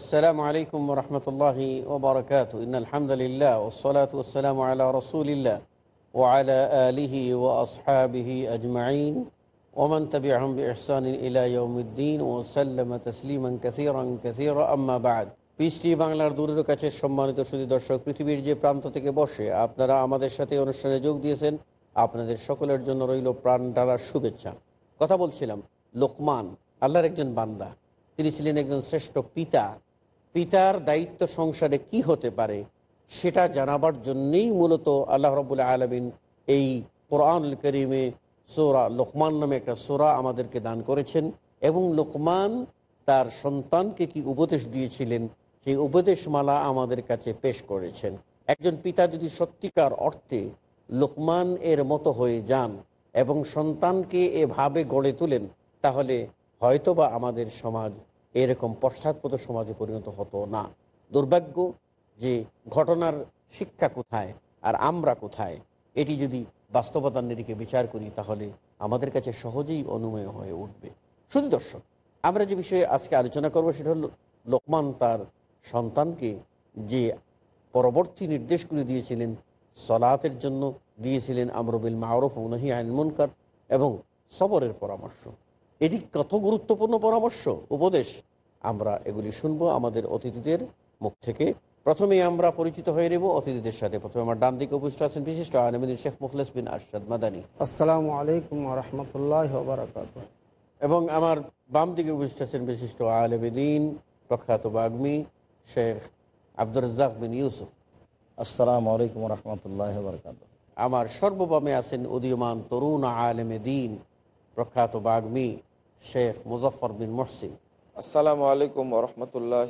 আসসালামু আলাইকুম রহমতুল্লাহ ওবরকাত আলহামদুলিল্লাহ ওসলাত ওসালাম আল্লাহ রসুলিল্লাহ ও আলা আলিহি ও আসহাবিহি আজমাইন ওমন তবি আহমদ আহসান ইলাইউদ্দিন ও সাল্লাম তসলিম কথিরং কথির আম্মাবাদ পিসি বাংলার দূরের কাছে সম্মানিত সুদী দর্শক পৃথিবীর যে প্রান্ত থেকে বসে আপনারা আমাদের সাথে অনুষ্ঠানে যোগ দিয়েছেন আপনাদের সকলের জন্য রইল প্রাণ ডালার শুভেচ্ছা কথা বলছিলাম লোকমান আল্লাহর একজন বান্দা তিনি ছিলেন একজন শ্রেষ্ঠ পিতা পিতার দায়িত্ব সংসারে কি হতে পারে সেটা জানাবার জন্যেই মূলত আল্লাহ রবুল্লা আলমিন এই কোরআন করিমে সোরা লোকমান নামে একটা সোরা আমাদেরকে দান করেছেন এবং লোকমান তার সন্তানকে কি উপদেশ দিয়েছিলেন সেই উপদেশমালা আমাদের কাছে পেশ করেছেন একজন পিতা যদি সত্যিকার অর্থে লোকমান এর মতো হয়ে যান এবং সন্তানকে এভাবে গড়ে তোলেন তাহলে হয়তোবা আমাদের সমাজ এরকম পশ্চাৎপদ সমাজে পরিণত হতো না দুর্ভাগ্য যে ঘটনার শিক্ষা কোথায় আর আমরা কোথায় এটি যদি বাস্তবতার নিরিখে বিচার করি তাহলে আমাদের কাছে সহজেই অনুময় হয়ে উঠবে শুধু দর্শক আমরা যে বিষয়ে আজকে আলোচনা করব সেটা হল লোকমান তার সন্তানকে যে পরবর্তী নির্দেশগুলি দিয়েছিলেন সলাতের জন্য দিয়েছিলেন আমরবিল মাওরফ উনহি আইন মনকার এবং সবরের পরামর্শ এটি কত গুরুত্বপূর্ণ পরামর্শ উপদেশ আমরা এগুলি শুনব আমাদের অতিথিদের মুখ থেকে প্রথমে আমরা পরিচিত হয়ে নেব অতিথিদের সাথে প্রথমে আমার ডান দিকে উপস্থিত আছেন বিশিষ্ট আলমদিন শেখ মুখলেস বিন আরশাদ মাদানী আসসালামু আলাইকুম রহমতুল্লাহ এবং আমার বাম দিকে উপস্থিত আছেন বিশিষ্ট আলমদিন প্রখ্যাত বাগ্মী শেখ আব্দুর বিন ইউসুফ আসসালামু আলাইকুম রহমতুল্লাহ আমার সর্ববামে আছেন উদীয়মান তরুণ আলমদিন প্রখ্যাত বাগ্মী শেখ মুজফর বিন মোহসিন আসসালামু আলাইকুম রহমতুল্লাহ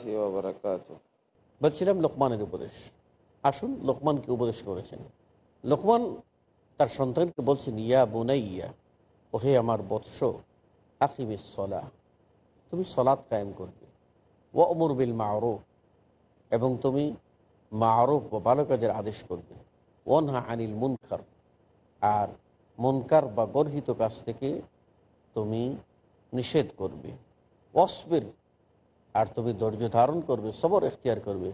বলছিলাম লোকমানের উপদেশ আসুন লোকমানকে উপদেশ করেছেন লোকমান তার সন্তানকে বলছেন ইয়া বোনাইয়া ওহে আমার বৎস আকিমিস সলা তুমি সলাৎ কায়েম করবে ও অমর বিল মারুফ এবং তুমি মাওরফ বা ভালো কাজের আদেশ করবে ওনহা আনিল মুনকার আর মুনকার বা গর্হিত কাজ থেকে তুমি নিষেধ করবে অসবির আর তুমি ধৈর্য ধারণ করবে সবর এখতিয়ার করবে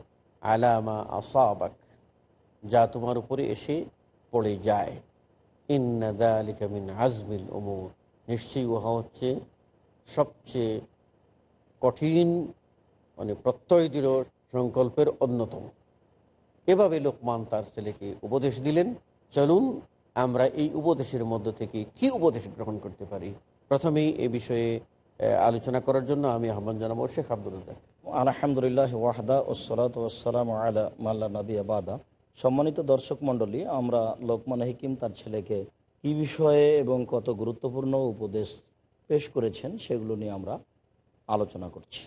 আলামা আসাবাক যা তোমার উপরে এসে পড়ে যায় ইন্নাদা আলিকামিন আজমিল ওমর নিশ্চয়ই উহা হচ্ছে সবচেয়ে কঠিন মানে প্রত্যয় দৃঢ় সংকল্পের অন্যতম এভাবে লোকমান তার ছেলেকে উপদেশ দিলেন চলুন আমরা এই উপদেশের মধ্য থেকে কি উপদেশ গ্রহণ করতে পারি প্রথমেই এ বিষয়ে আলোচনা করার জন্য আমি আহ্বান জানাবো শেখ আব্দুল আলহামদুলিল্লাহ ওয়াহদা ওসলাত ওসালাম আলা মাল্লা নবী আবাদা সম্মানিত দর্শক মণ্ডলী আমরা লোকমান হিকিম তার ছেলেকে কি বিষয়ে এবং কত গুরুত্বপূর্ণ উপদেশ পেশ করেছেন সেগুলো নিয়ে আমরা আলোচনা করছি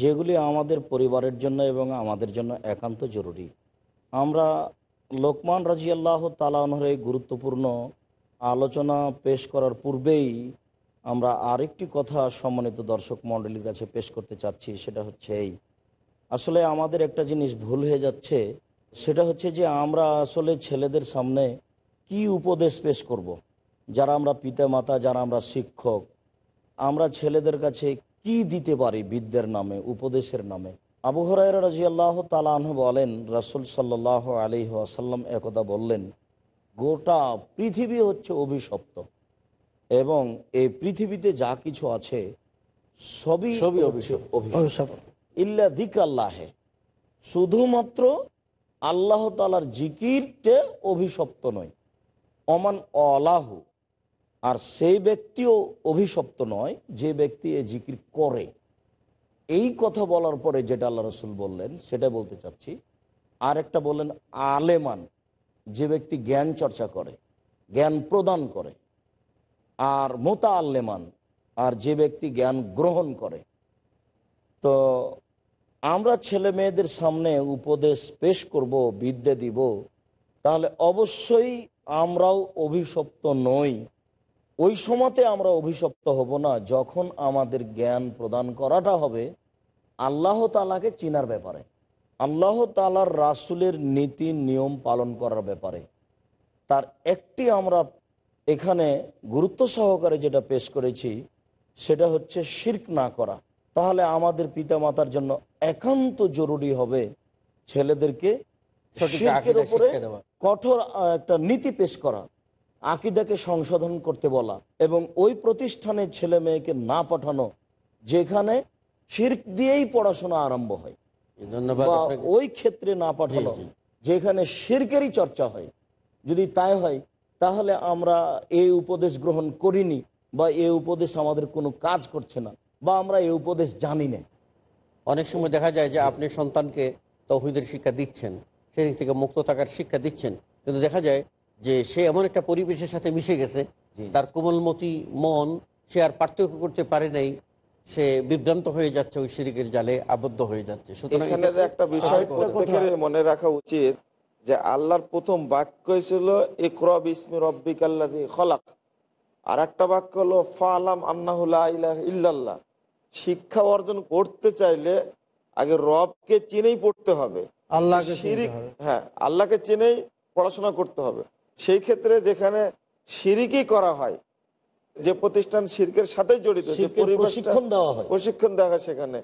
যেগুলি আমাদের পরিবারের জন্য এবং আমাদের জন্য একান্ত জরুরি আমরা লোকমান রাজিয়াল্লাহ তালাহরে গুরুত্বপূর্ণ আলোচনা পেশ করার পূর্বেই আমরা আরেকটি কথা সম্মানিত দর্শক মণ্ডলীর কাছে পেশ করতে চাচ্ছি সেটা হচ্ছে এই আসলে আমাদের একটা জিনিস ভুল হয়ে যাচ্ছে সেটা হচ্ছে যে আমরা আসলে ছেলেদের সামনে কি উপদেশ পেশ করব। যারা আমরা পিতা মাতা যারা আমরা শিক্ষক আমরা ছেলেদের কাছে কি দিতে পারি বিদ্যের নামে উপদেশের নামে আবু হরাইর রাজি আল্লাহ তালাহ বলেন রাসুল সাল্লাহ আলি আসাল্লাম একদা বললেন গোটা পৃথিবী হচ্ছে অভিশপ্ত এবং এই পৃথিবীতে যা কিছু আছে সবই সবই অভিশাপ ইল্লা দিক আল্লাহে শুধুমাত্র আল্লাহ তালার জিকিরটে অভিশপ্ত নয় অমান অলাহ আর সেই ব্যক্তিও অভিশপ্ত নয় যে ব্যক্তি এ জিকির করে এই কথা বলার পরে যেটা আল্লাহ রসুল বললেন সেটা বলতে চাচ্ছি আর একটা বললেন আলেমান যে ব্যক্তি জ্ঞান চর্চা করে জ্ঞান প্রদান করে আর মোতা আল্লেমান আর যে ব্যক্তি জ্ঞান গ্রহণ করে তো আমরা ছেলে মেয়েদের সামনে উপদেশ পেশ করব বিদ্যে দিব তাহলে অবশ্যই আমরাও অভিশপ্ত নই ওই সময়তে আমরা অভিশপ্ত হব না যখন আমাদের জ্ঞান প্রদান করাটা হবে আল্লাহ তালাকে চিনার ব্যাপারে আল্লাহ তালার রাসুলের নীতি নিয়ম পালন করার ব্যাপারে তার একটি আমরা এখানে গুরুত্ব সহকারে যেটা পেশ করেছি সেটা হচ্ছে শির্ক না করা তাহলে আমাদের পিতা মাতার জন্য একান্ত জরুরি হবে ছেলেদেরকে শির্কের উপরে কঠোর একটা নীতি পেশ করা আকিদাকে সংশোধন করতে বলা এবং ওই প্রতিষ্ঠানে ছেলে মেয়েকে না পাঠানো যেখানে শির্ক দিয়েই পড়াশোনা আরম্ভ হয় ধন্যবাদ ওই ক্ষেত্রে না পাঠানো যেখানে শির্কেরই চর্চা হয় যদি তাই হয় তাহলে আমরা এই উপদেশ গ্রহণ করিনি বা এই উপদেশ আমাদের কোনো কাজ করছে না বা আমরা এই উপদেশ জানি না অনেক সময় দেখা যায় যে আপনি সন্তানকে তহিদের শিক্ষা দিচ্ছেন সেদিক থেকে মুক্ত থাকার শিক্ষা দিচ্ছেন কিন্তু দেখা যায় যে সে এমন একটা পরিবেশের সাথে মিশে গেছে তার কোমলমতি মন সে আর পার্থক্য করতে পারে নাই সে বিভ্রান্ত হয়ে যাচ্ছে ওই সিরিকের জালে আবদ্ধ হয়ে যাচ্ছে সুতরাং একটা বিষয় মনে রাখা উচিত যে আল্লাহর প্রথম বাক্য ছিল একরব ইসমি রব্বিক আল্লাহ খলাক আর একটা বাক্য হলো ফালাম আন্নাহুল্লাহ ইল্লাল্লাহ শিক্ষা অর্জন করতে চাইলে আগে রবকে চিনেই পড়তে হবে আল্লাহকে হ্যাঁ আল্লাহকে চিনেই পড়াশোনা করতে হবে সেই ক্ষেত্রে যেখানে সিরিকই করা হয় যে প্রতিষ্ঠান শিল্পের সাথে জড়িত প্রশিক্ষণ দেওয়া হয় প্রশিক্ষণ দেওয়া হয় সেখানে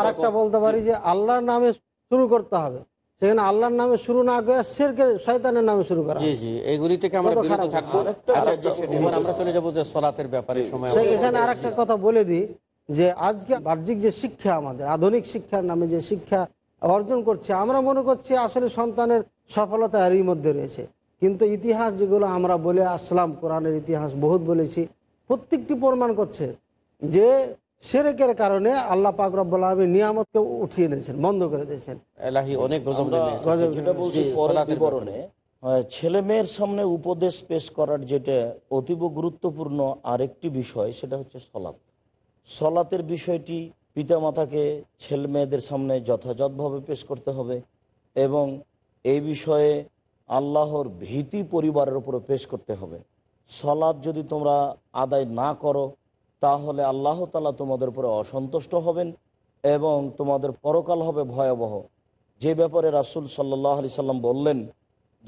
আর একটা বলতে পারি যে আল্লাহর নামে শুরু করতে হবে সেখানে আল্লাহর নামে শুরু না করে শেরকের শয়তানের নামে শুরু করা জি আচ্ছা, আচ্ছা, আমরা চলে যাব যে সালাতের ব্যাপারে এখানে আরেকটা কথা বলে দিই যে আজকে বাহ্যিক যে শিক্ষা আমাদের আধুনিক শিক্ষার নামে যে শিক্ষা অর্জন করছে আমরা মনে করছি আসলে সন্তানের সফলতা এরই মধ্যে রয়েছে কিন্তু ইতিহাস যেগুলো আমরা বলে আসলাম কোরআনের ইতিহাস বহুত বলেছি প্রত্যেকটি প্রমাণ করছে যে সেরেকের কারণে আল্লাহ পাক রব্বুল আলমী নিয়ামতকে উঠিয়ে নিয়েছেন বন্ধ করে দিয়েছেন ছেলে মেয়ের সামনে উপদেশ পেশ করার যেটা অতীব গুরুত্বপূর্ণ আরেকটি বিষয় সেটা হচ্ছে সলাৎ সলাতের বিষয়টি পিতামাতাকে ছেলে মেয়েদের সামনে যথাযথভাবে পেশ করতে হবে এবং এই বিষয়ে আল্লাহর ভীতি পরিবারের উপরে পেশ করতে হবে সলাদ যদি তোমরা আদায় না করো তাহলে আল্লাহ তালা তোমাদের উপরে অসন্তুষ্ট হবেন এবং তোমাদের পরকাল হবে ভয়াবহ যে ব্যাপারে রাসুল সাল্লাহ আলি সাল্লাম বললেন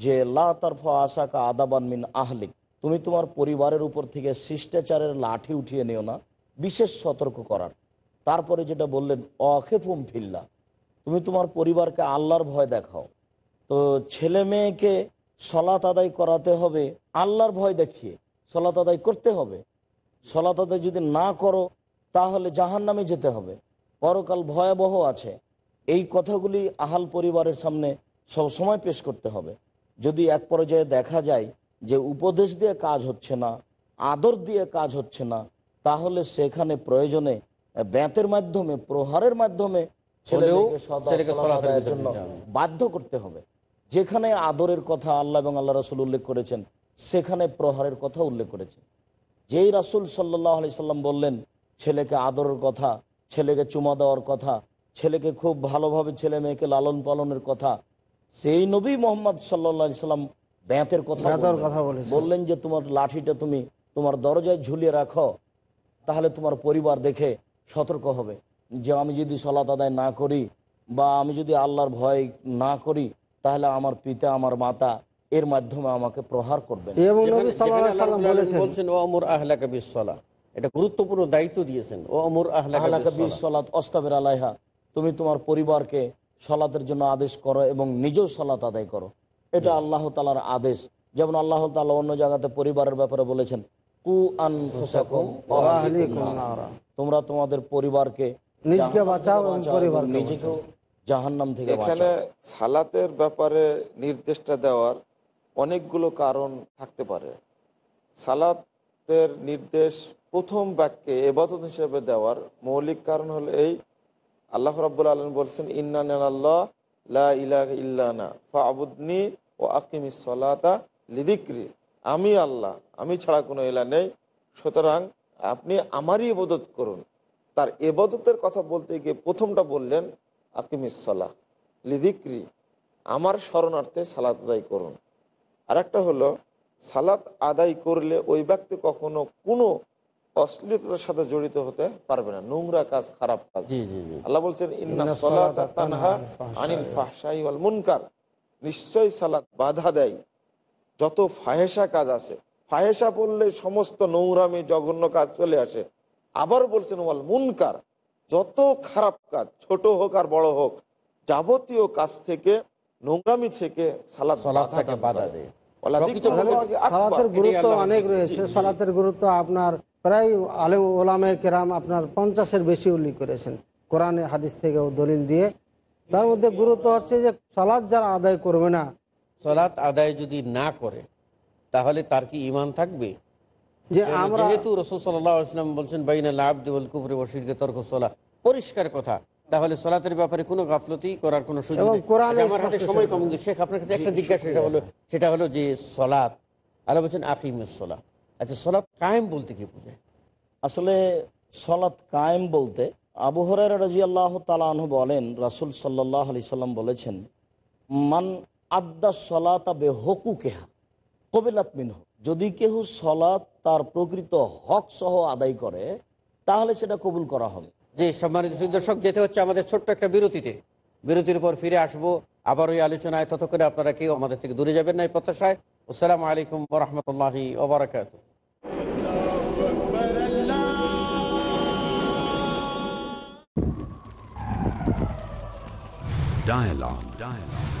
যে লাফা আসাকা আদাবান মিন আহলিক তুমি তোমার পরিবারের উপর থেকে শিষ্টাচারের লাঠি উঠিয়ে নিও না বিশেষ সতর্ক করার তারপরে যেটা বললেন অখেফুম ফিল্লা তুমি তোমার পরিবারকে আল্লাহর ভয় দেখাও তো ছেলে মেয়েকে সলাত আদায় করাতে হবে আল্লাহর ভয় দেখিয়ে সলাত আদায় করতে হবে সলাতাতে যদি না করো তাহলে জাহান নামে যেতে হবে পরকাল ভয়াবহ আছে এই কথাগুলি আহাল পরিবারের সামনে সব সময় পেশ করতে হবে যদি এক পর্যায়ে দেখা যায় যে উপদেশ দিয়ে কাজ হচ্ছে না আদর দিয়ে কাজ হচ্ছে না তাহলে সেখানে প্রয়োজনে ব্যাঁতের মাধ্যমে প্রহারের মাধ্যমে বাধ্য করতে হবে যেখানে আদরের কথা আল্লাহ এবং আল্লাহ রসুল উল্লেখ করেছেন সেখানে প্রহারের কথা উল্লেখ করেছেন যেই রাসুল সাল্লাহ আলি সাল্লাম বললেন ছেলেকে আদরের কথা ছেলেকে চুমা দেওয়ার কথা ছেলেকে খুব ভালোভাবে ছেলে মেয়েকে লালন পালনের কথা সেই নবী মোহাম্মদ সাল্লাহ সাল্লাম ব্যাঁতের কথা বলে বললেন যে তোমার লাঠিটা তুমি তোমার দরজায় ঝুলিয়ে রাখো তাহলে তোমার পরিবার দেখে সতর্ক হবে যে আমি যদি সলাত আদায় না করি বা আমি যদি আল্লাহর ভয় না করি তাহলে আমার পিতা আমার মাতা এর মাধ্যমে আমাকে প্রহার করবেন বলছেন ও অমর আহলাকা বিশ্বলা এটা গুরুত্বপূর্ণ দায়িত্ব দিয়েছেন ও অমর আহলাকা বিশ্বলাত অস্তাবের আলাইহা তুমি তোমার পরিবারকে সলাতের জন্য আদেশ করো এবং নিজেও সলাত আদায় করো এটা আল্লাহ তালার আদেশ যেমন আল্লাহ তালা অন্য জায়গাতে পরিবারের ব্যাপারে বলেছেন কু আন তোমরা তোমাদের পরিবারকে নিজকে বাঁচাও নিজেকেও জাহান্নাম থেকে এখানে সালাতের ব্যাপারে নির্দেশটা দেওয়ার অনেকগুলো কারণ থাকতে পারে সালাতের নির্দেশ প্রথম বাক্যে এবাদত হিসেবে দেওয়ার মৌলিক কারণ হলো এই আল্লাহ রাবুল আলম বলছেন ইন্না আল্লাহ লা ইলাহ ইল্লানা ফা আবুদনি ও আকিম সলাতা লিদিক্রি আমি আল্লাহ আমি ছাড়া কোনো এলা নেই সুতরাং আপনি আমারই ইবাদত করুন তার এবাদতের কথা বলতে গিয়ে প্রথমটা বললেন আকিমিস সলাহ লিদিক্রি আমার স্মরণার্থে সালাত আদায় করুন আর একটা হলো সালাত আদায় করলে ওই ব্যক্তি কখনো কোনো অশ্লীলতার সাথে জড়িত হতে পারবে না নোংরা কাজ খারাপ কাজ আল্লাহ বলছেন আনিল মুনকার নিশ্চয় সালাত বাধা দেয় যত ফাহেসা কাজ আছে ফাহেসা পড়লে সমস্ত নোংরামি জঘন্য কাজ চলে আসে আবার বলছেন ওয়াল মুনকার যত খারাপ কাজ ছোট হোক আর বড় হোক যাবতীয় কাজ থেকে নোংরামি থেকে সালাদ বাধা দেয় সালাতের গুরুত্ব অনেক রয়েছে সালাতের গুরুত্ব আপনার প্রায় ওলামে কেরাম আপনার পঞ্চাশের বেশি উল্লেখ করেছেন কোরআনে হাদিস থেকে দলিল দিয়ে তার মধ্যে গুরুত্ব হচ্ছে যে সলাৎ যারা আদায় করবে না সলাত আদায় যদি না করে তাহলে তার কি ইমান থাকবে যে যেহেতু রসুল সাল্লাম বলছেন বাইনা লাভ দেবল কুফরে ওশিরকে তর্ক সলা পরিষ্কার কথা তাহলে সলাতের ব্যাপারে কোনো গাফলতি করার কোনো সুযোগ আচ্ছা, আমার হাতে সময় কম শেখ আপনার কাছে একটা জিজ্ঞাসা সেটা হলো সেটা হলো যে সলাপ আল্লাহ বলছেন আচ্ছা সলাপ কায়েম বলতে কি বোঝায় আসলে সলাৎ কায়েম বলতে আবহরের রাজি আল্লাহ তালাহ বলেন রাসুল সাল্লাহ আলি সাল্লাম বলেছেন মান আদ্দা সলাতা বে হকু কেহা কবিলাত মিনহ যদি কেহ সলাৎ তার প্রকৃত হক সহ আদায় করে তাহলে সেটা কবুল করা হবে যে সম্মানিত দর্শক যেতে হচ্ছে আমাদের ছোট্ট একটা বিরতিতে বিরতির পর ফিরে আসবো আবার ওই আলোচনায় ততক্ষণে আপনারা কেউ আমাদের থেকে দূরে যাবেন না এই প্রত্যাশায় আসসালামু আলাইকুম রহমতুল্লাহি Dialogue. Dialogue.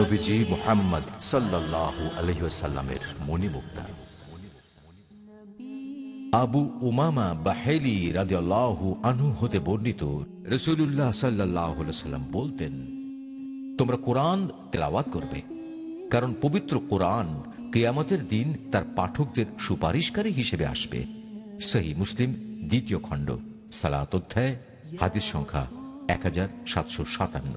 নবীজি মোহাম্মদ আবু উমামা বাহেলি আনহু হতে বর্ণিত সাল্লাম বলতেন তোমরা কোরআন তেলাওয়াত করবে কারণ পবিত্র কোরআন কেয়ামতের দিন তার পাঠকদের সুপারিশকারী হিসেবে আসবে সহি মুসলিম দ্বিতীয় খণ্ড সালাত অধ্যায় হাদিস সংখ্যা এক হাজার সাতশো সাতান্ন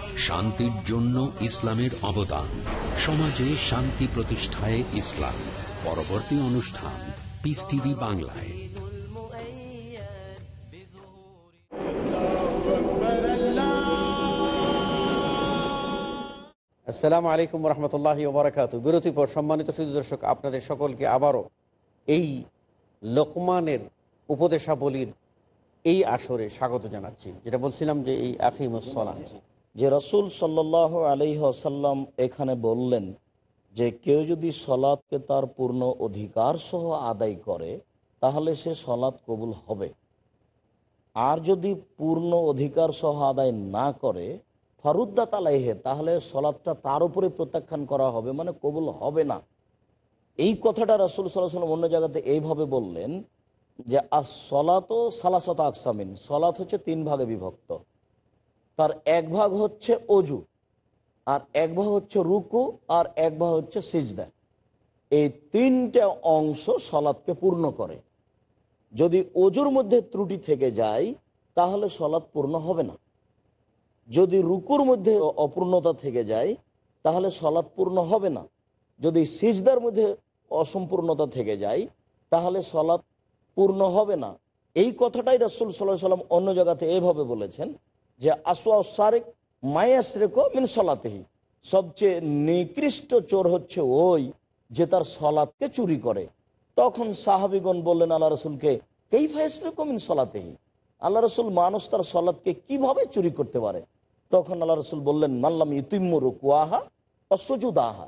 শান্তির জন্য ইসলামের অবদান সমাজে শান্তি প্রতিষ্ঠায় ইসলাম পরবর্তী অনুষ্ঠান পিস টিভি বাংলায় আসসালামু আলাইকুম রহমতুল্লাহ বারাকাত বিরতির পর সম্মানিত শুধু দর্শক আপনাদের সকলকে আবারও এই লোকমানের উপদেশাবলীর এই আসরে স্বাগত জানাচ্ছি যেটা বলছিলাম যে এই আখিমুসলাম যে রসুল সাল্লাহ আলহ্লাম এখানে বললেন যে কেউ যদি সলাদকে তার পূর্ণ অধিকার সহ আদায় করে তাহলে সে সলাদ কবুল হবে আর যদি পূর্ণ অধিকার সহ আদায় না করে ফারুদ্দা তালাইহে তাহলে সলাদটা তার উপরে প্রত্যাখ্যান করা হবে মানে কবুল হবে না এই কথাটা রসুল সাল্লাহ সাল্লাম অন্য জায়গাতে এইভাবে বললেন যে আর সলাত সালাসত আকসামিন সলাত হচ্ছে তিন ভাগে বিভক্ত তার এক ভাগ হচ্ছে অজু আর এক ভাগ হচ্ছে রুকু আর এক ভাগ হচ্ছে সিজদা এই তিনটা অংশ সলাদকে পূর্ণ করে যদি অজুর মধ্যে ত্রুটি থেকে যায় তাহলে সলাদ পূর্ণ হবে না যদি রুকুর মধ্যে অপূর্ণতা থেকে যায় তাহলে সলাদ পূর্ণ হবে না যদি সিজদার মধ্যে অসম্পূর্ণতা থেকে যায় তাহলে সলাদ পূর্ণ হবে না এই কথাটাই রাসুল সাল্লাহ সাল্লাম অন্য জায়গাতে এভাবে বলেছেন যে আসোয়া সারেক মায়াস মিন সলাতেহি সবচেয়ে নিকৃষ্ট চোর হচ্ছে ওই যে তার সলাতকে চুরি করে তখন সাহাবিগণ বললেন আল্লাহ রসুলকে এই ফায়স মিন সলাতেহি আল্লাহ রসুল মানুষ তার সলাদকে কিভাবে চুরি করতে পারে তখন আল্লাহ রসুল বললেন মাল্লাম ইতিম্ম অসুদ আহা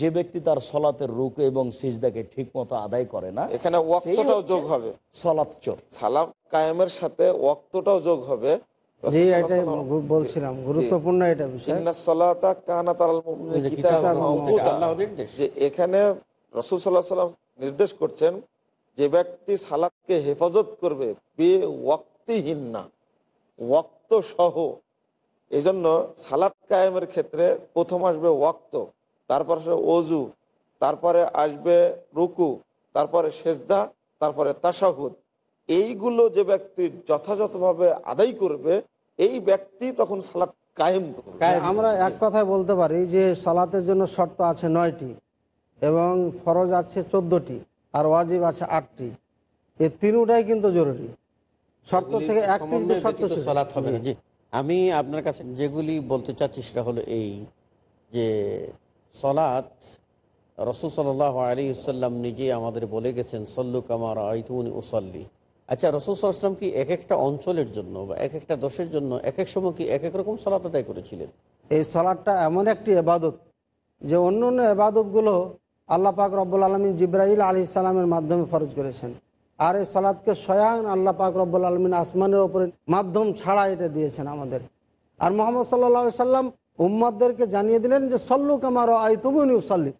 যে ব্যক্তি তার সলাতের রুক এবং সিজদাকে ঠিক মতো আদায় করে না এখানে ওয়াক্তটাও যোগ হবে সলাৎ চোর সালাত কায়েমের সাথে ওয়াক্তটাও যোগ হবে এখানে সাল্লাম নির্দেশ করছেন যে ব্যক্তি হেফাজত করবে ওয়াক্ত সহ সালাত কায়েমের ক্ষেত্রে প্রথম আসবে ওয়াক্ত তারপর আসবে অজু তারপরে আসবে রুকু তারপরে সেজদা তারপরে তাসাহুদ এইগুলো যে ব্যক্তি যথাযথভাবে আদায় করবে এই ব্যক্তি তখন সালাত কায়েম আমরা এক কথায় বলতে পারি যে সালাতের জন্য শর্ত আছে নয়টি এবং ফরজ আছে চোদ্দটি আর ওয়াজিব আছে আটটি এ তিনটাই কিন্তু জরুরি শর্ত থেকে এক শর্ত সালাত হবে না আমি আপনার কাছে যেগুলি বলতে চাচ্ছি সেটা হলো এই যে সলাত রসুল সাল আলী সাল্লাম নিজে আমাদের বলে গেছেন সল্লু কামার আইতুন ওসল্লি আচ্ছা রসুল সাল্লাহাম কি এক একটা অঞ্চলের জন্য বা এক একটা দোষের জন্য এক এক সময় কি এক এক রকম সলাত আদায় করেছিলেন এই সালাদটা এমন একটি এবাদত যে অন্য অন্য এবাদতগুলো আল্লাহ পাক রব্বুল আলমিন জিব্রাহিল আলি ইসালামের মাধ্যমে ফরজ করেছেন আর এই সালাদকে স্বয়ং আল্লাহ পাক রব্বুল আলমিন আসমানের ওপরে মাধ্যম ছাড়া এটা দিয়েছেন আমাদের আর মোহাম্মদ সাল্লা সাল্লাম উম্মাদদেরকে জানিয়ে দিলেন যে আমার আয় আই তুমনি উসাল্লি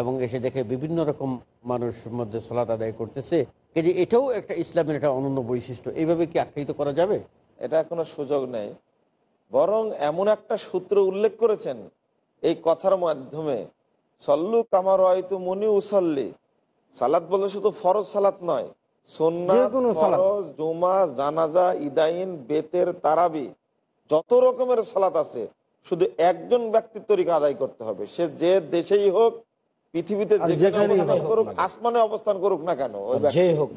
এবং এসে দেখে বিভিন্ন রকম মানুষ মধ্যে সালাত আদায় করতেছে কাজে এটাও একটা ইসলামের একটা অনন্য বৈশিষ্ট্য এইভাবে কি আখ্যায়িত করা যাবে এটা কোনো সুযোগ নেই বরং এমন একটা সূত্র উল্লেখ করেছেন এই কথার মাধ্যমে সল্লু কামার হয়তো মনি উসল্লি সালাদ বলে শুধু ফরজ সালাত নয় সালাত আছে শুধু একজন ব্যক্তির তরিকা আদায় করতে হবে সে যে দেশেই হোক পৃথিবীতে অবস্থান করুক আসমানে অবস্থান করুক না কেন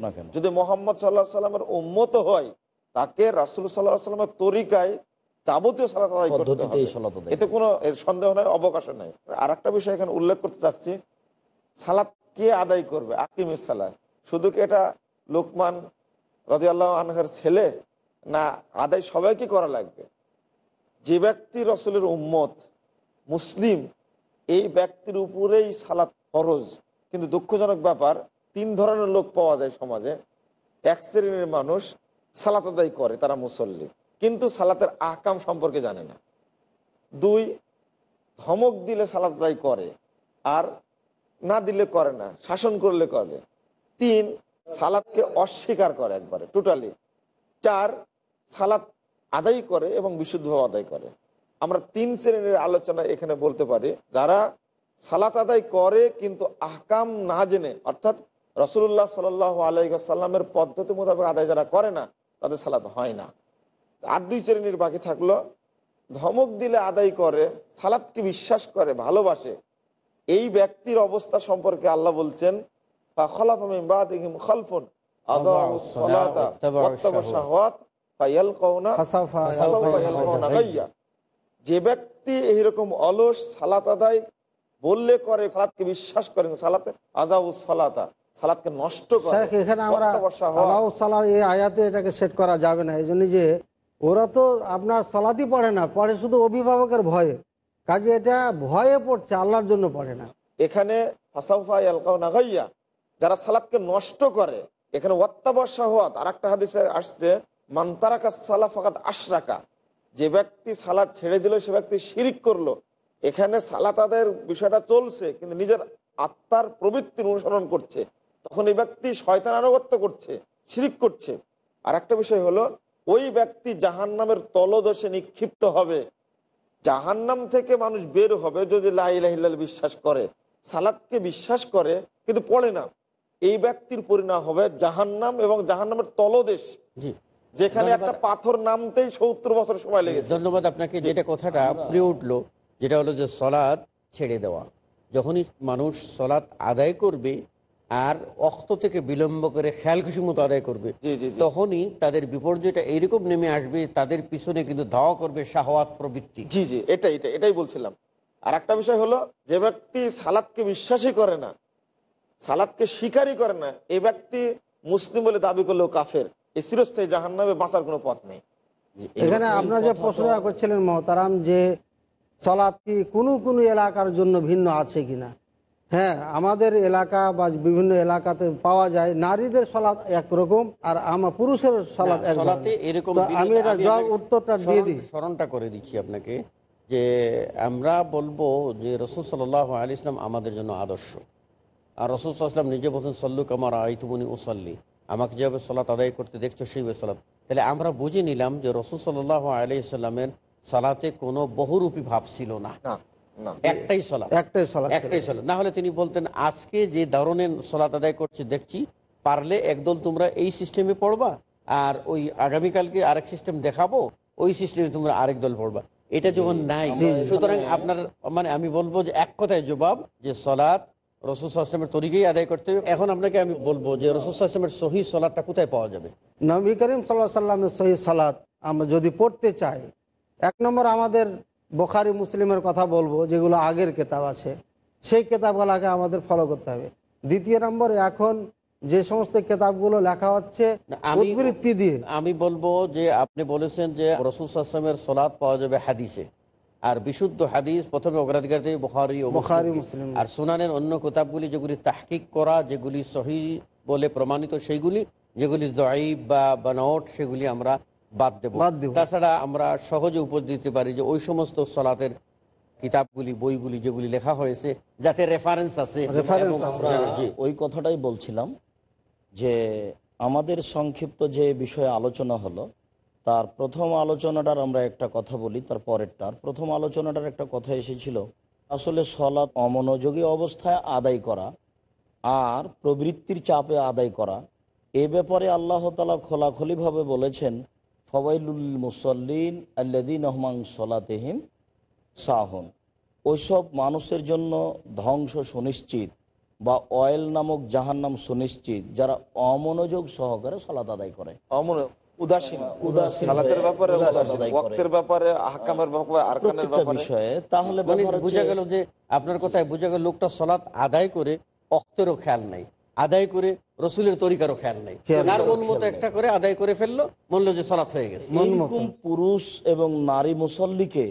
না কেন যদি মোহাম্মদ সাল্লাহ সাল্লামের উন্মত হয় তাকে রাসুল সাল্লাহ সাল্লামের তরিকায় যাবতীয় সালাত এতে কোনো এর সন্দেহ নাই অবকাশ নাই আর একটা বিষয় এখানে উল্লেখ করতে চাচ্ছি সালাত কে আদায় করবে আকিম সালাত শুধু কি এটা লোকমান রাজি আল্লাহ আনহার ছেলে না আদায় সবাইকে করা লাগবে যে ব্যক্তি রসুলের উম্মত মুসলিম এই ব্যক্তির উপরেই সালাত ফরজ কিন্তু দুঃখজনক ব্যাপার তিন ধরনের লোক পাওয়া যায় সমাজে এক শ্রেণীর মানুষ সালাত আদায় করে তারা মুসল্লি কিন্তু সালাতের আহকাম সম্পর্কে জানে না দুই ধমক দিলে সালাত আদায় করে আর না দিলে করে না শাসন করলে করে তিন সালাদকে অস্বীকার করে একবারে টোটালি চার সালাত আদায় করে এবং বিশুদ্ধভাবে আদায় করে আমরা তিন শ্রেণীর আলোচনা এখানে বলতে পারি যারা সালাত আদায় করে কিন্তু আহকাম না জেনে অর্থাৎ রসুল্লাহ সাল আলাইসাল্লামের পদ্ধতি মোতাবেক আদায় যারা করে না তাদের সালাত হয় না আর দুই শ্রেণীর বাকি থাকলো ধমক দিলে আদায় করে সালাদকে বিশ্বাস করে ভালোবাসে এই ব্যক্তির অবস্থা সম্পর্কে আল্লাহ বলছেন খলফুন যে ব্যক্তি এইরকম অলস সালাত আদায় বললে করে সালাদকে বিশ্বাস করেন সালাতে আজাউ সালাতা সালাদকে নষ্ট করে এখানে আমরা সালার এই আয়াতে এটাকে সেট করা যাবে না এই জন্য যে ওরা তো আপনার সালাদই পড়ে না পড়ে শুধু অভিভাবকের ভয়ে কাজে এটা ভয়ে পড়ছে আল্লাহর জন্য পড়ে না এখানে ফাসাউফা আলকাউ নাগাইয়া যারা সালাদকে নষ্ট করে এখানে হওয়া আর একটা হাদিসে আসছে মান্তারাকা সালাফাকাত আশরাকা যে ব্যক্তি সালাদ ছেড়ে দিল সে ব্যক্তি শিরিক করলো এখানে সালাত তাদের বিষয়টা চলছে কিন্তু নিজের আত্মার প্রবৃত্তির অনুসরণ করছে তখন এই ব্যক্তি শয়তান আনুগত্য করছে শিরিক করছে আর একটা বিষয় হলো ওই ব্যক্তি জাহান নামের তলদশে নিক্ষিপ্ত হবে জাহান নাম থেকে মানুষ বের হবে যদি লাইলাহিল্লাল বিশ্বাস করে সালাদকে বিশ্বাস করে কিন্তু পড়ে না এই ব্যক্তির পরিণাম হবে জাহান্নাম এবং জাহান্নামের তলদেশ যেখানে একটা পাথর নামতেই সত্তর বছর সময় লেগেছে ধন্যবাদ আপনাকে যেটা কথাটা ফুটে উঠলো যেটা হলো যে সলাদ ছেড়ে দেওয়া যখনই মানুষ সলাদ আদায় করবে আর অক্ত থেকে বিলম্ব করে খেয়াল খুশি মতো আদায় করবে তখনই তাদের বিপর্যয়টা এইরকম নেমে আসবে তাদের পিছনে কিন্তু ধাওয়া করবে শাহওয়াত প্রবৃত্তি জি জি এটাই এটা এটাই বলছিলাম আর একটা বিষয় হলো যে ব্যক্তি সালাদকে বিশ্বাসই করে না সালাদকে স্বীকারই করে না এ ব্যক্তি মুসলিম বলে দাবি করলেও কাফের এই জাহান নামে বাঁচার কোনো পথ নেই এখানে যে প্রশ্নটা করছিলেন মহতারাম যে কোনো কোনো এলাকার জন্য ভিন্ন আছে কিনা হ্যাঁ আমাদের এলাকা বা বিভিন্ন এলাকাতে পাওয়া যায় নারীদের সলাদ একরকম আর আমার পুরুষের সলাদ আমি উত্তরটা দিয়ে দিই স্মরণটা করে দিচ্ছি আপনাকে যে আমরা বলবো যে রসুল সাল্লাহ আলি ইসলাম আমাদের জন্য আদর্শ আর রসুল সাল্লাম নিজে বলছেন সল্লু কামার আইতুমনি ওসাল্লি আমাকে যেভাবে সালাত আদায় করতে দেখছো সেইভাবে সালাম তাহলে আমরা বুঝে নিলাম যে রসুল সাল্লাহ আলি সাল্লামের সালাতে কোনো বহুরূপী ভাব ছিল না একটাই সালাত একটাই সালাত একটাই সালাত না হলে তিনি বলতেন আজকে যে ধরনের সালাত আদায় করছে দেখছি পারলে একদল তোমরা এই সিস্টেমে পড়বা আর ওই আগামীকালকে আরেক সিস্টেম দেখাবো ওই সিস্টেমে তোমরা আরেক দল পড়বা এটা যখন নাই সুতরাং আপনার মানে আমি বলবো যে এক কথায় জবাব যে সলাৎ রসুল আসলামের তরিকেই আদায় করতে হবে এখন আপনাকে আমি বলবো যে রসুল আসলামের সহি সালাদটা কোথায় পাওয়া যাবে নবী করিম সাল্লাহ সাল্লামের সহি সালাদ আমরা যদি পড়তে চাই এক নম্বর আমাদের বখারি মুসলিমের কথা বলবো যেগুলো আগের কেতাব আছে সেই কেতাবগুলোকে আমাদের ফলো করতে হবে দ্বিতীয় নম্বর এখন যে সমস্ত কেতাবগুলো লেখা হচ্ছে আমি বলবো যে আপনি বলেছেন যে রসুল আসলামের সলাদ পাওয়া যাবে হাদিসে আর বিশুদ্ধ হাদিস প্রথমে অগ্রাধিকার দেবে বখারি ও মুসলিম আর সুনানের অন্য কোতাবগুলি যেগুলি তাহকিক করা যেগুলি সহি বলে প্রমাণিত সেইগুলি যেগুলি জয়ীব বা বানট সেগুলি আমরা বাদ দেব তাছাড়া আমরা সহজে উপর দিতে পারি যে ওই সমস্ত সলাতের কিতাবগুলি বইগুলি যেগুলি লেখা হয়েছে যাতে রেফারেন্স আছে হ্যাঁ, ওই কথাটাই বলছিলাম যে আমাদের সংক্ষিপ্ত যে বিষয়ে আলোচনা হলো তার প্রথম আলোচনাটার আমরা একটা কথা বলি তার পরেরটার প্রথম আলোচনাটার একটা কথা এসেছিল আসলে সলাৎ অমনোযোগী অবস্থায় আদায় করা আর প্রবৃত্তির চাপে আদায় করা এ ব্যাপারে আল্লাহ তালা খোলাখলিভাবে বলেছেন ফবাইলুল মুসল্লিন আল্লাদিন রহমান সলাতেহিম সাহন ওইসব মানুষের জন্য ধ্বংস সুনিশ্চিত বা অয়েল নামক জাহান্নাম সুনিশ্চিত যারা অমনোযোগ সহকারে সলাত আদায় করে অমনো উদাসীন সালাতের ব্যাপারে মানে গেল যে আপনার কথায় সালাত আদায় করে অক্তেরও খেয়াল আদায় করে রসুলের তরিকারও খেয়াল নেই একটা করে আদায় করে ফেললো বললো যে হয়ে গেছে পুরুষ এবং নারী মুসল্লিকে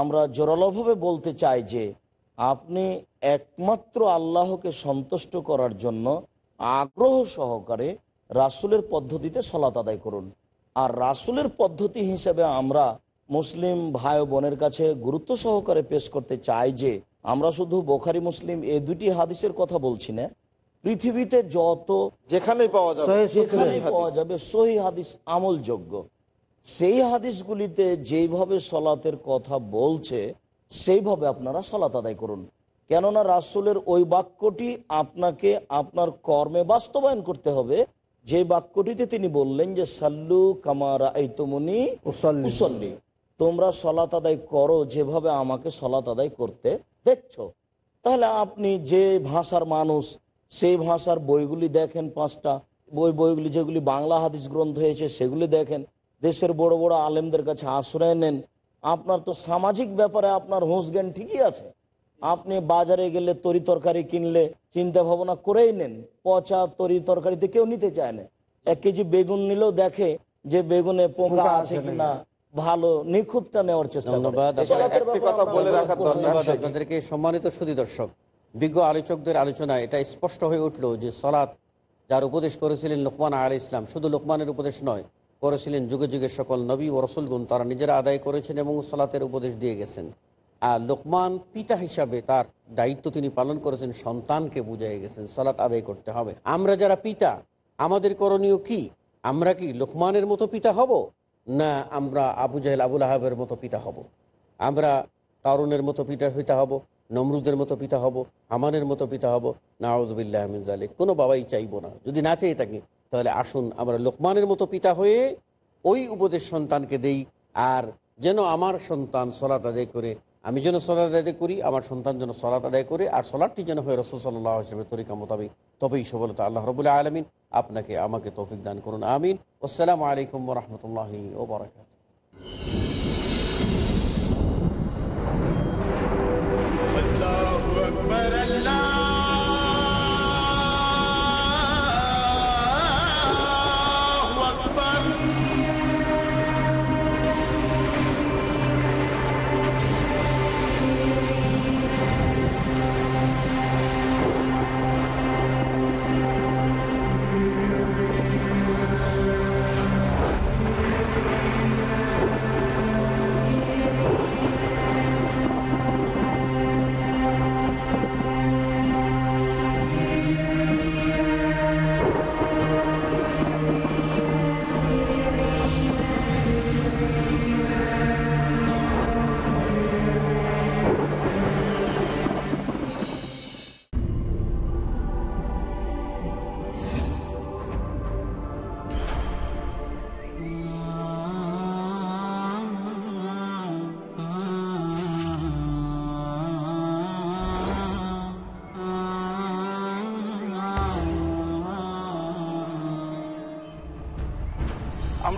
আমরা জোরালোভাবে বলতে চাই যে আপনি একমাত্র আল্লাহকে সন্তুষ্ট করার জন্য আগ্রহ সহকারে রাসুলের পদ্ধতিতে সলাত আদায় করুন আর রাসুলের পদ্ধতি হিসেবে আমরা মুসলিম ভাই বোনের কাছে গুরুত্ব সহকারে পেশ করতে চাই যে আমরা শুধু বোখারি মুসলিম এই দুটি হাদিসের কথা বলছি না পৃথিবীতে যত যেখানে পাওয়া যাবে সেখানে পাওয়া যাবে সহি হাদিস আমলযোগ্য সেই হাদিসগুলিতে যেইভাবে সলাতের কথা বলছে সেইভাবে আপনারা সলাত আদায় করুন কেননা রাসুলের ওই বাক্যটি আপনাকে আপনার কর্মে বাস্তবায়ন করতে হবে যে বাক্যটিতে তিনি বললেন যে সাল্লু কামারা এই তুমনি উসল্লি তোমরা সলাত আদায় করো যেভাবে আমাকে সলাত আদায় করতে দেখছো তাহলে আপনি যে ভাষার মানুষ সেই ভাষার বইগুলি দেখেন পাঁচটা বই বইগুলি যেগুলি বাংলা হাদিস গ্রন্থ হয়েছে সেগুলি দেখেন দেশের বড় বড় আলেমদের কাছে আশ্রয় নেন আপনার তো সামাজিক ব্যাপারে আপনার হোস জ্ঞান ঠিকই আছে আপনি বাজারে গেলে তরি তরকারি কিনলে চিন্তা ভাবনা করেই নেন পচা তরি তরকারিতে কেউ নিতে চায় না এক কেজি বেগুন নিলেও দেখে যে বেগুনে পোকা আছে কিনা ভালো নিখুঁতটা নেওয়ার চেষ্টা সম্মানিত সুদী দর্শক বিজ্ঞ আলোচকদের এটা স্পষ্ট হয়ে উঠল যে সলাৎ যার উপদেশ করেছিলেন লোকমান আল ইসলাম শুধু লোকমানের উপদেশ নয় করেছিলেন যুগে যুগে সকল নবী ও রসুলগুন তারা নিজেরা আদায় করেছেন এবং সালাতের উপদেশ দিয়ে গেছেন লোকমান পিতা হিসাবে তার দায়িত্ব তিনি পালন করেছেন সন্তানকে বুঝাই গেছেন সালাত আদায় করতে হবে আমরা যারা পিতা আমাদের করণীয় কি আমরা কি লোকমানের মতো পিতা হব না আমরা আবু জাহেল আবুল আহাবের মতো পিতা হব আমরা কারণের মতো পিতা পিতা হব নমরুদের মতো পিতা হব হামানের মতো পিতা হব নওয়াজবিল্লাহ আহমিন জালিক কোনো বাবাই চাইব না যদি না চেয়ে তাকে তাহলে আসুন আমরা লোকমানের মতো পিতা হয়ে ওই উপদেশ সন্তানকে দেই আর যেন আমার সন্তান সলাত আদায় করে আমি যেন সলাদ আদায় করি আমার সন্তান যেন সলাৎ আদায় করে আর সলাদটি যেন হয় রসুল সাল্লাহ হিসেবে তরিকা মোতাবেক তবেই সবলতা আল্লাহ রবুল্লাহ আলমিন আপনাকে আমাকে তৌফিক দান করুন আমিন আসসালামু আলাইকুম রহমতুল্লাহি ওবরাকাত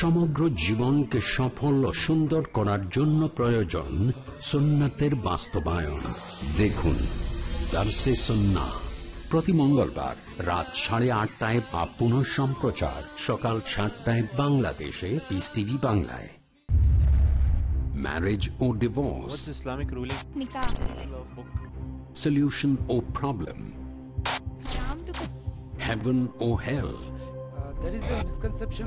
সমগ্র জীবনকে সফল ও সুন্দর করার জন্য প্রয়োজন সুন্নাতের বাস্তবায়ন দেখুন দার্সে সন্না প্রতি মঙ্গলবার রাত সাড়ে আটটায় বা পুনঃ সম্প্রচার সকাল সাতটায় বাংলাদেশে পিস টিভি বাংলায় ম্যারেজ ও ডিভোর্স ইসলামিক রুলিং সলিউশন ও প্রবলেম হ্যাভন ও hell. Uh, there is a misconception.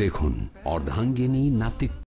দেখুন অর্ধাঙ্গিনী নাতিত্ব